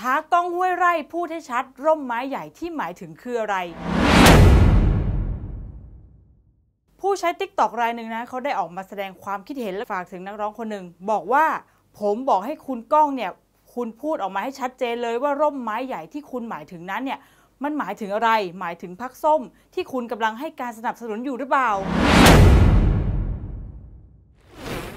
ท้ากล้องห้วยไร่พูดให้ชัด ร่มไม้ใหญ่ที่หมายถึงคืออะไร ผู้ใช้ติ๊กตอกรายหนึ่งนะเขาได้ออกมาแสดงความคิดเห็นและฝากถึงนักร้องคนหนึ่งบอกว่า ผมบอกให้คุณกล้องเนี่ย คุณพูดออกมาให้ชัดเจนเลยว่าร่มไม้ใหญ่ที่คุณหมายถึงนั้นเนี่ยมันหมายถึงอะไร หมายถึงพักส้ม ที่คุณกำลังให้การสนับสนุนอยู่หรือเปล่า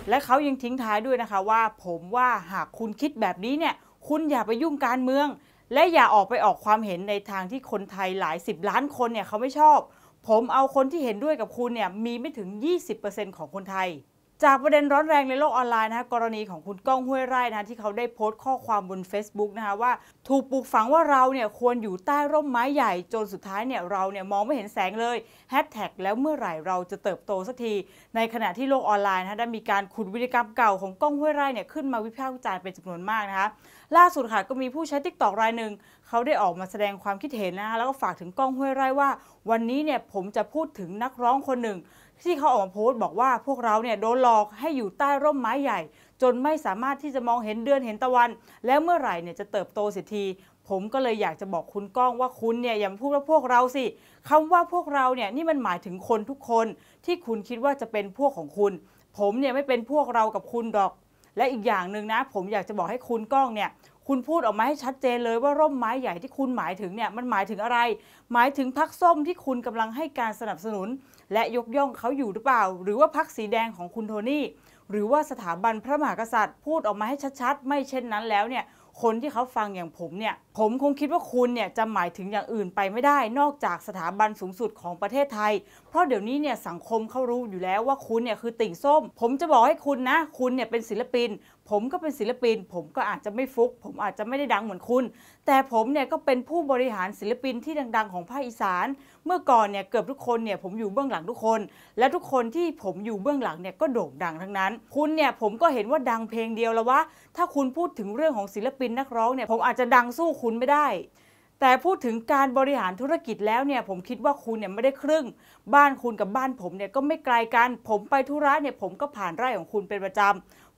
และเขายังทิ้งท้ายด้วยนะคะว่า ผมว่าหากคุณคิดแบบนี้เนี่ยคุณอย่าไปยุ่งการเมือง และอย่าออกไปออกความเห็นในทางที่คนไทยหลายสิบล้านคนเนี่ยเขาไม่ชอบ ผมเอาคนที่เห็นด้วยกับคุณเนี่ยมีไม่ถึง 20%ของคนไทย จากประเด็นร้อนแรงในโลกออนไลน์นะกรณีของคุณก้องห้วยไร่นะที่เขาได้โพสต์ข้อความบน Facebook นะคะว่า ถูกปลูกฝังว่าเราเนี่ยควรอยู่ใต้ร่มไม้ใหญ่ จนสุดท้ายเนี่ยเราเนี่ยมองไม่เห็นแสงเลยแฮชแท็กแล้วเมื่อไหร่เราจะเติบโตสักที ในขณะที่โลกออนไลน์นะได้มีการขุดวิธีกรรมเก่าของก้องห้วยไร่เนี่ยขึ้นมาวิพากษ์วิจารณ์เป็นจำนวนมากนะคะล่าสุดค่ะก็มีผู้ใช้ทิกตอกรายหนึ่งเขาได้ออกมาแสดงความคิดเห็นนะคะแล้วก็ฝากถึงก้องห้วยไร่ว่าวันนี้เนี่ยผมจะพูดถึงนักร้องคนหนึ่ง ที่เขาออกมาโพสต์บอกว่าพวกเราเนี่ยโดนหลอกให้อยู่ใต้ร่มไม้ใหญ่ จนไม่สามารถที่จะมองเห็นเดือนเห็นตะวัน แล้วเมื่อไหร่เนี่ยจะเติบโตเสียทีผมก็เลยอยากจะบอกคุณก้องว่าคุณเนี่ยอย่าพูดว่าพวกเราสิคำว่าพวกเราเนี่ยนี่มันหมายถึงคนทุกคน ที่คุณคิดว่าจะเป็นพวกของคุณ ผมเนี่ยไม่เป็นพวกเรากับคุณดอกและอีกอย่างหนึ่งนะ ผมอยากจะบอกให้คุณกล้องเนี่ยคุณพูดออกมาให้ชัดเจนเลยว่าร่มไม้ใหญ่ที่คุณหมายถึงเนี่ยมันหมายถึงอะไร หมายถึงพักส้มที่คุณกำลังให้การสนับสนุน และยกย่องเขาอยู่หรือเปล่า หรือว่าพักสีแดงของคุณโทนี่ หรือว่าสถาบันพระมหากษัตริย์ พูดออกมาให้ชัดๆ ไม่เช่นนั้นแล้วเนี่ยคนที่เขาฟังอย่างผมเนี่ย ผมคงคิดว่าคุณเนี่ย จะหมายถึงอย่างอื่นไปไม่ได้ นอกจากสถาบันสูงสุดของประเทศไทย เพราะเดี๋ยวนี้เนี่ย สังคมเขารู้อยู่แล้วว่าคุณเนี่ย คือติ่งส้ม ผมจะบอกให้คุณนะ คุณเนี่ยเป็นศิลปินผมก็เป็นศิลปิน ผมก็อาจจะไม่ฟุกผมอาจจะไม่ได้ดังเหมือนคุณ แต่ผมเนี่ยก็เป็นผู้บริหารศิลปินที่ดัง ๆ ของภาคอีสาน เมื่อก่อนเนี่ยเกือบทุกคนเนี่ยผมอยู่เบื้องหลังทุกคน และทุกคนที่ผมอยู่เบื้องหลังเนี่ยก็โด่งดังทั้งนั้นคุณเนี่ยผมก็เห็นว่าดังเพลงเดียวแล้ววะถ้าคุณพูดถึงเรื่องของศิลปินนักร้องเนี่ยผมอาจจะดังสู้คุณไม่ได้ แต่พูดถึงการบริหารธุรกิจแล้วเนี่ยผมคิดว่าคุณเนี่ยไม่ได้ครึ่ง บ้านคุณกับบ้านผมเนี่ยก็ไม่ไกลกัน ผมไปธุระเนี่ยผมก็ผ่านไร่ของคุณเป็นประจำ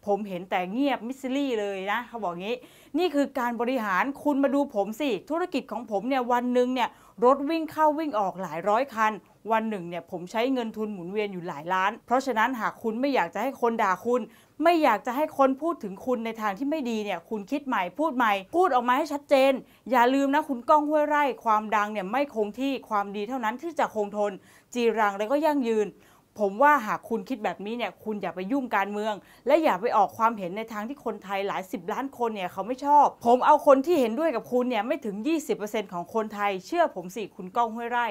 ผมเห็นแต่เงียบมิสซิลี่เลยนะเขาบอกงี้ นี่คือการบริหารคุณมาดูผมสิธุรกิจของผมเนี่ยวันหนึ่งเนี่ยรถวิ่งเข้าวิ่งออกหลายร้อยคันวันหนึ่งเนี่ยผมใช้เงินทุนหมุนเวียนอยู่หลายล้าน เพราะฉะนั้น หากคุณไม่อยากจะให้คนด่าคุณ ไม่อยากจะให้คนพูดถึงคุณในทางที่ไม่ดีเนี่ยคุณคิดใหม่พูดใหม่พูดออกมาให้ชัดเจน อย่าลืมนะคุณก้องห้วยไร่ความดังเนี่ยไม่คงที่ความดีเท่านั้นที่จะคงทน จีรังแลวก็ยั่งยืนผมว่าหากคุณคิดแบบนี้เนี่ยคุณอย่าไปยุ่งการเมือง และอย่าไปออกความเห็นในทางที่คนไทยหลาย 10ล้านคนเนี่ยเขาไม่ชอบ ผมเอาคนที่เห็นด้วยกับคุณเนี่ยไม่ถึง 20%ของคนไทย เชื่อผมสิ คุณก้องห้วยไร่